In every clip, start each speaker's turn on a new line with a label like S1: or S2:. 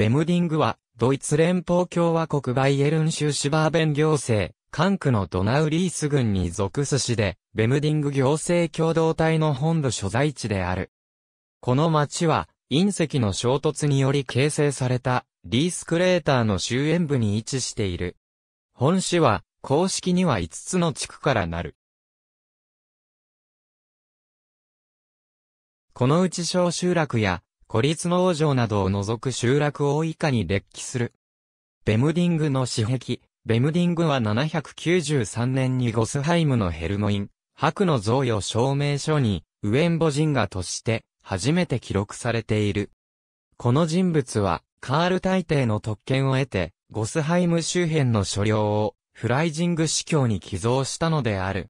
S1: ベムディングは、ドイツ連邦共和国バイエルン州シバーベン行政、管区のドナウリース郡に属す市で、ベムディング行政共同体の本部所在地である。この町は、隕石の衝突により形成された、リースクレーターの終焉部に位置している。本市は、公式には5つの地区からなる。このうち小集落や孤立農場などを除く集落を以下に列記する。ベムディングの私壁。ベムディングは793年にゴスハイムのヘルモイン、白の贈与証明書に、ウエンボ神河として初めて記録されている。この人物は、カール大帝の特権を得て、ゴスハイム周辺の所領を、フライジング司教に寄贈したのである。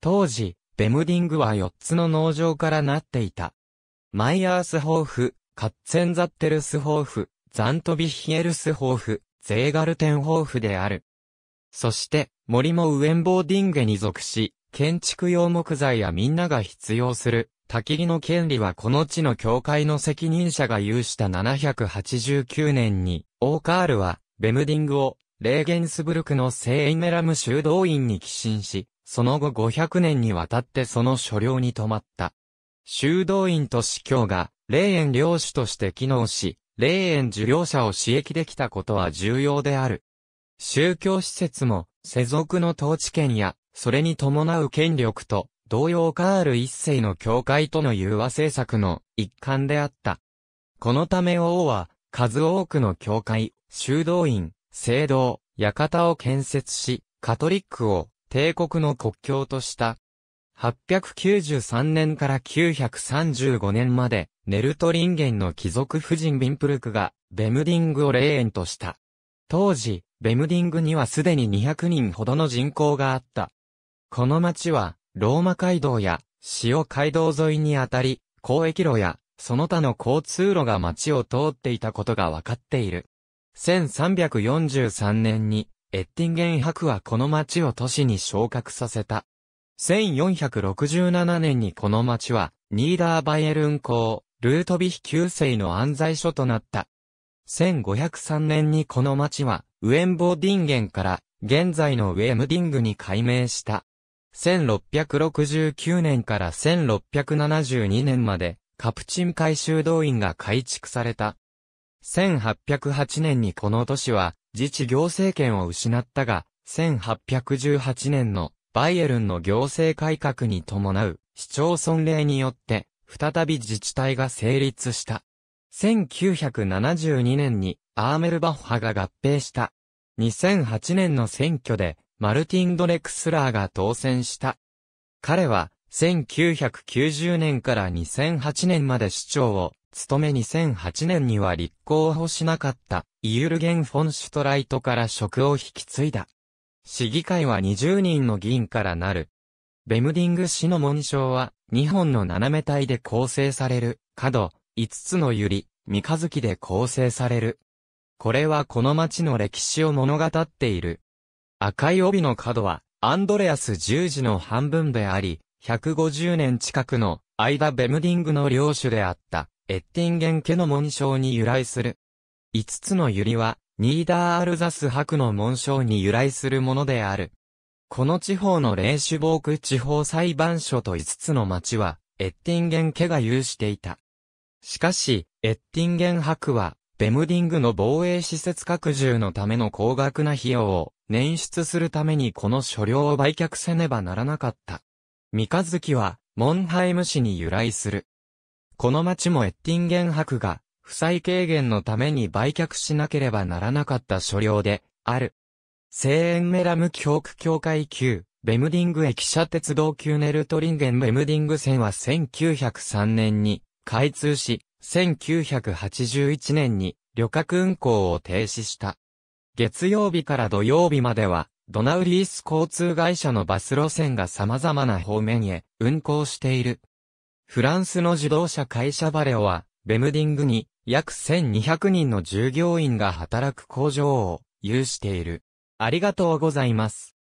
S1: 当時、ベムディングは4つの農場からなっていた。マイヤースホーフ、カッツェンザッテルスホーフ、ザントビヒエルスホーフ、ゼーガルテンホーフである。そして、森もウエンボーディンゲに属し、建築用木材やみんなが必要する、焚き木の権利はこの地の教会の責任者が有した789年に、オーカールは、ベムディングを、レーゲンスブルクの聖イメラム修道院に寄進し、その後500年にわたってその所領に泊まった。修道院と司教が、霊園領主として機能し、霊園受領者を刺激できたことは重要である。宗教施設も、世俗の統治権や、それに伴う権力と、同様カール一世の教会との融和政策の一環であった。このため王は、数多くの教会、修道院、聖堂、館を建設し、カトリックを帝国の国教とした。893年から935年まで、ネルトリンゲンの貴族夫人ビンプルクが、ベムディングを霊園とした。当時、ベムディングにはすでに200人ほどの人口があった。この町は、ローマ街道や、塩街道沿いにあたり、交易路や、その他の交通路が町を通っていたことが分かっている。1343年に、エッティンゲン博はこの町を都市に昇格させた。1467年にこの町は、ニーダーバイエルン港、ルートビヒ旧世の安在所となった。1503年にこの町は、ウェンボーディンゲンから、現在のウェムディングに改名した。1669年から1672年まで、カプチン改修動員が改築された。1808年にこの都市は、自治行政権を失ったが、1818年のバイエルンの行政改革に伴う市町村令によって、再び自治体が成立した。1972年にアーメルバッハが合併した。2008年の選挙でマルティン・ドレクスラーが当選した。彼は1990年から2008年まで市長を務め2008年には立候補しなかったイユルゲン・フォン・シュトライトから職を引き継いだ。市議会は20人の議員からなる。ベムディング市の紋章は、2本の斜め体で構成される、角、5つの百合、三日月で構成される。これはこの町の歴史を物語っている。赤い帯の角は、アンドレアス十字の半分であり、150年近くの間ベムディングの領主であった、エッティンゲン家の紋章に由来する。5つの百合は、ニーダーアルザス博の紋章に由来するものである。この地方のレーシュボーク地方裁判所と5つの町は、エッティンゲン家が有していた。しかし、エッティンゲン博は、ベムディングの防衛施設拡充のための高額な費用を捻出するためにこの所領を売却せねばならなかった。三日月は、モンハイム市に由来する。この町もエッティンゲン博が負債軽減のために売却しなければならなかった所領で、ある。セーンメラム教区協会級、ベムディング駅舎鉄道級ネルトリンゲンベムディング線は1903年に開通し、1981年に旅客運行を停止した。月曜日から土曜日までは、ドナウリース交通会社のバス路線が様々な方面へ運行している。フランスの自動車会社バレオは、ベムディングに約1200人の従業員が働く工場を有している。ありがとうございます。